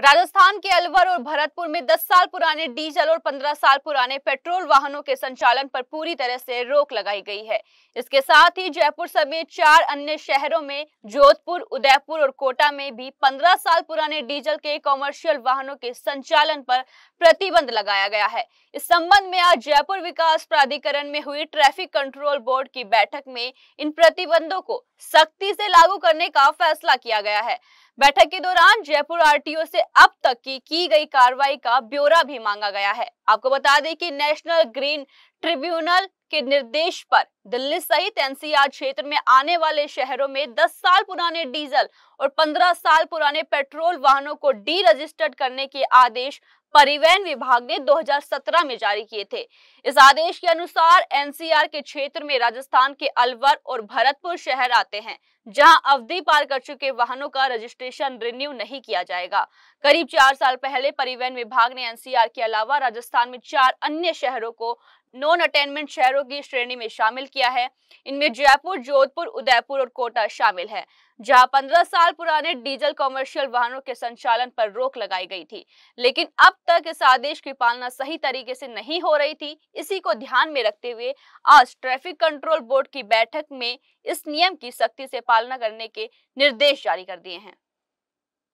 राजस्थान के अलवर और भरतपुर में 10 साल पुराने डीजल और 15 साल पुराने पेट्रोल वाहनों के संचालन पर पूरी तरह से रोक लगाई गई है इसके साथ ही जयपुर समेत चार अन्य शहरों में जोधपुर उदयपुर और कोटा में भी 15 साल पुराने डीजल के कॉमर्शियल वाहनों के संचालन पर प्रतिबंध लगाया गया है इस संबंध में आज जयपुर विकास प्राधिकरण में हुई ट्रैफिक कंट्रोल बोर्ड की बैठक में इन प्रतिबंधों को सख्ती से लागू करने का फैसला किया गया है बैठक के दौरान जयपुर आरटीओ से अब तक की की गई कार्रवाई का ब्योरा भी मांगा गया है आपको बता दें कि नेशनल ग्रीन ट्रिब्यूनल के निर्देश पर दिल्ली सहित एनसीआर क्षेत्र में आने वाले शहरों में 10 साल पुराने डीजल और 15 साल पुराने पेट्रोल वाहनों को डी रजिस्टर्ड करने के आदेश परिवहन विभाग ने 2017 में जारी किए थे इस आदेश के अनुसार एनसीआर के क्षेत्र में राजस्थान के अलवर और भरतपुर शहर आते हैं जहां अवधि पार कर चुके वाहनों का रजिस्ट्रेशन रिन्यू नहीं किया जाएगा करीब चार साल पहले परिवहन विभाग ने एनसीआर के अलावा राजस्थान में चार अन्य शहरों को नॉन अटेनमेंट शहरों की श्रेणी में शामिल किया है इनमें जयपुर जोधपुर उदयपुर और कोटा शामिल है जहां 15 साल पुराने डीजल कॉमर्शियल वाहनों के संचालन पर रोक लगाई गई थी लेकिन अब तक इस आदेश की पालना सही तरीके से नहीं हो रही थी इसी को ध्यान में रखते हुए आज ट्रैफिक कंट्रोल बोर्ड की बैठक में इस नियम की सख्ती से पालना करने के निर्देश जारी कर दिए हैं